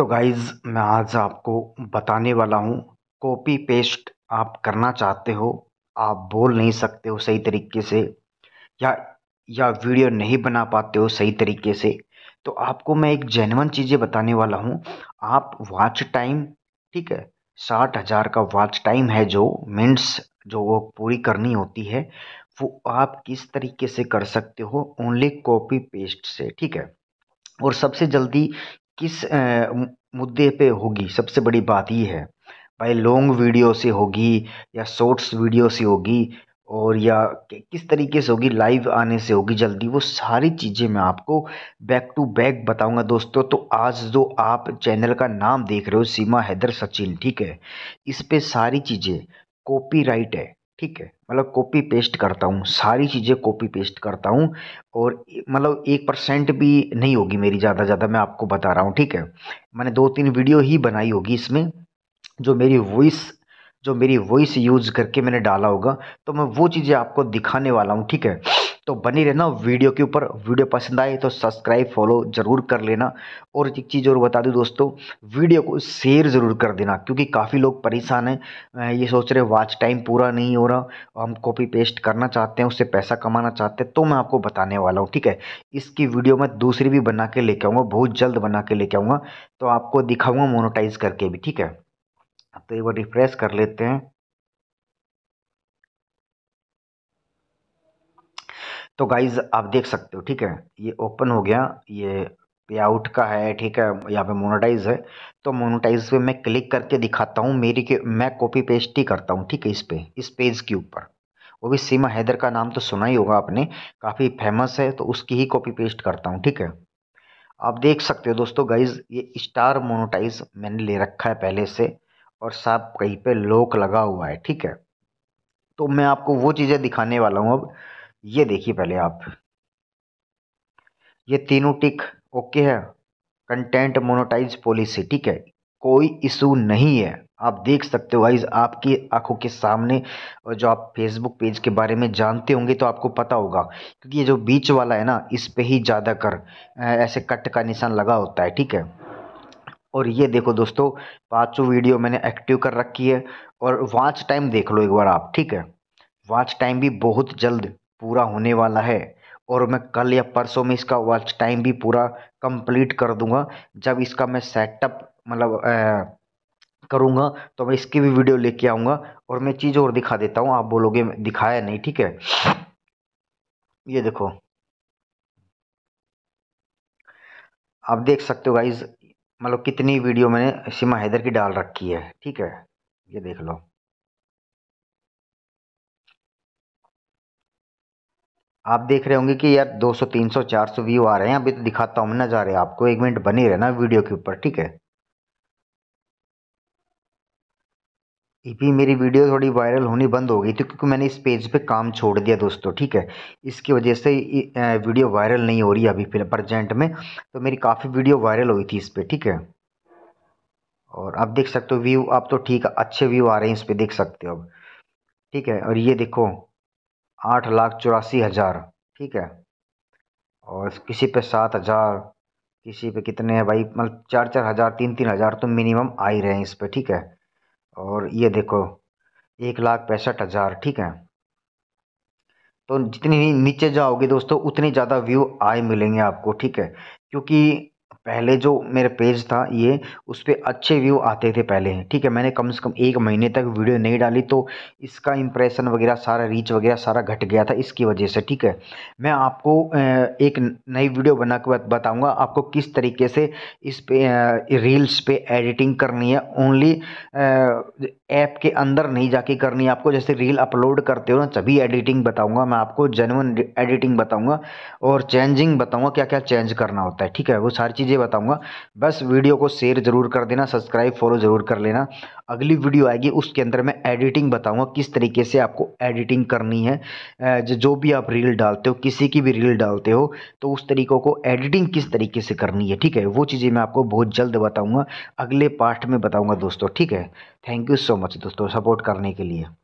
तो गाइज़ मैं आज आपको बताने वाला हूँ कॉपी पेस्ट आप करना चाहते हो आप बोल नहीं सकते हो सही तरीके से या या वीडियो नहीं बना पाते हो सही तरीके से तो आपको मैं एक जेनवन चीज़ें बताने वाला हूँ आप वॉच टाइम ठीक है साठ हज़ार का वॉच टाइम है जो मिनट्स जो वो पूरी करनी होती है वो आप किस तरीके से कर सकते हो ओनली कॉपी पेस्ट से ठीक है और सबसे जल्दी किस मुद्दे पे होगी सबसे बड़ी बात ये है भाई लॉन्ग वीडियो से होगी या शॉर्ट्स वीडियो से होगी और या किस तरीके से होगी लाइव आने से होगी जल्दी वो सारी चीज़ें मैं आपको बैक टू बैक बताऊंगा दोस्तों तो आज जो आप चैनल का नाम देख रहे हो सीमा हैदर सचिन ठीक है इस पे सारी चीज़ें कॉपीराइट है ठीक है मतलब कॉपी पेस्ट करता हूँ सारी चीज़ें कॉपी पेस्ट करता हूँ और मतलब एक परसेंट भी नहीं होगी मेरी ज़्यादा ज़्यादा मैं आपको बता रहा हूँ ठीक है मैंने दो तीन वीडियो ही बनाई होगी इसमें जो मेरी वॉइस जो मेरी वॉइस यूज़ करके मैंने डाला होगा तो मैं वो चीज़ें आपको दिखाने वाला हूँ ठीक है तो बनी रहना वीडियो के ऊपर वीडियो पसंद आए तो सब्सक्राइब फॉलो ज़रूर कर लेना और एक चीज़ और बता दूँ दोस्तों वीडियो को शेयर ज़रूर कर देना क्योंकि काफ़ी लोग परेशान हैं ये सोच रहे वॉच टाइम पूरा नहीं हो रहा हम कॉपी पेस्ट करना चाहते हैं उससे पैसा कमाना चाहते हैं तो मैं आपको बताने वाला हूँ ठीक है इसकी वीडियो मैं दूसरी भी बना के लेके आऊँगा बहुत जल्द बना के लेके आऊँगा तो आपको दिखाऊँगा मोनोटाइज करके भी ठीक है तो एक बार रिफ्रेश कर लेते हैं तो गाइज आप देख सकते हो ठीक है ये ओपन हो गया ये पे आउट का है ठीक है यहाँ पे मोनोटाइज है तो मोनोटाइज पे मैं क्लिक करके दिखाता हूँ मेरी के मैं कॉपी पेस्ट ही करता हूँ ठीक है इस पे इस पेज के ऊपर वो भी सीमा हैदर का नाम तो सुना ही होगा आपने काफ़ी फेमस है तो उसकी ही कॉपी पेस्ट करता हूँ ठीक है आप देख सकते हो दोस्तों गाइज ये स्टार मोनोटाइज मैंने ले रखा है पहले से और साफ कहीं पर लोक लगा हुआ है ठीक है तो मैं आपको वो चीज़ें दिखाने वाला हूँ अब ये देखिए पहले आप ये तीनों टिक ओके है कंटेंट मोनोटाइज पॉलिसी ठीक है कोई इशू नहीं है आप देख सकते हो गाइज आपकी आंखों के सामने और जो आप फेसबुक पेज के बारे में जानते होंगे तो आपको पता होगा क्योंकि ये जो बीच वाला है ना इस पे ही ज़्यादा कर ऐसे कट का निशान लगा होता है ठीक है और ये देखो दोस्तों पाँचों वीडियो मैंने एक्टिव कर रखी है और वाच टाइम देख लो एक बार आप ठीक है वाच टाइम भी बहुत जल्द पूरा होने वाला है और मैं कल या परसों में इसका वॉच टाइम भी पूरा कंप्लीट कर दूंगा जब इसका मैं सेटअप मतलब करूँगा तो मैं इसकी भी वीडियो लेके आऊँगा और मैं चीज़ और दिखा देता हूँ आप बोलोगे दिखाया नहीं ठीक है ये देखो आप देख सकते हो गाइज मतलब कितनी वीडियो मैंने सीमा हैदर की डाल रखी है ठीक है ये देख लो आप देख रहे होंगे कि यार 200 300 400 व्यू आ रहे हैं अभी तो दिखाता हूँ रहे आपको एक मिनट बने रहना वीडियो के ऊपर ठीक है इपी मेरी वीडियो थोड़ी वायरल होनी बंद हो गई थी क्योंकि मैंने इस पेज पे काम छोड़ दिया दोस्तों ठीक है इसकी वजह से वीडियो वायरल नहीं हो रही अभी फिलहाल प्रजेंट में तो मेरी काफ़ी वीडियो वायरल हुई थी इस पर ठीक है और आप देख सकते हो व्यू आप तो ठीक अच्छे व्यू आ रहे हैं इस पर देख सकते हो अब ठीक है और ये देखो आठ लाख चौरासी हज़ार ठीक है और किसी पे सात हज़ार किसी पे कितने हैं भाई मतलब चार चार हज़ार तीन तीन हज़ार तो मिनिमम आ ही रहे हैं इस पर ठीक है और ये देखो एक लाख पैंसठ हज़ार ठीक है तो जितनी नीचे जाओगे दोस्तों उतनी ज़्यादा व्यू आए मिलेंगे आपको ठीक है क्योंकि पहले जो मेरा पेज था ये उस पर अच्छे व्यू आते थे पहले ठीक है मैंने कम से कम एक महीने तक वीडियो नहीं डाली तो इसका इंप्रेशन वगैरह सारा रीच वगैरह सारा घट गया था इसकी वजह से ठीक है मैं आपको एक नई वीडियो बना के बताऊँगा आपको किस तरीके से इस पे रील्स पे एडिटिंग करनी है ओनली ऐप के अंदर नहीं जाके करनी है आपको जैसे रील अपलोड करते हो ना तभी एडिटिंग बताऊँगा मैं आपको जेनवन एडिटिंग बताऊँगा और चेंजिंग बताऊँगा क्या क्या चेंज करना होता है ठीक है वो सारी चीज़ चीज़ें बताऊंगा बस वीडियो को शेयर ज़रूर कर देना सब्सक्राइब फॉलो ज़रूर कर लेना अगली वीडियो आएगी उसके अंदर मैं एडिटिंग बताऊंगा किस तरीके से आपको एडिटिंग करनी है जो भी आप रील डालते हो किसी की भी रील डालते हो तो उस तरीक़ों को एडिटिंग किस तरीके से करनी है ठीक है वो चीज़ें मैं आपको बहुत जल्द बताऊँगा अगले पार्ट में बताऊँगा दोस्तों ठीक है थैंक यू सो मच दोस्तों सपोर्ट करने के लिए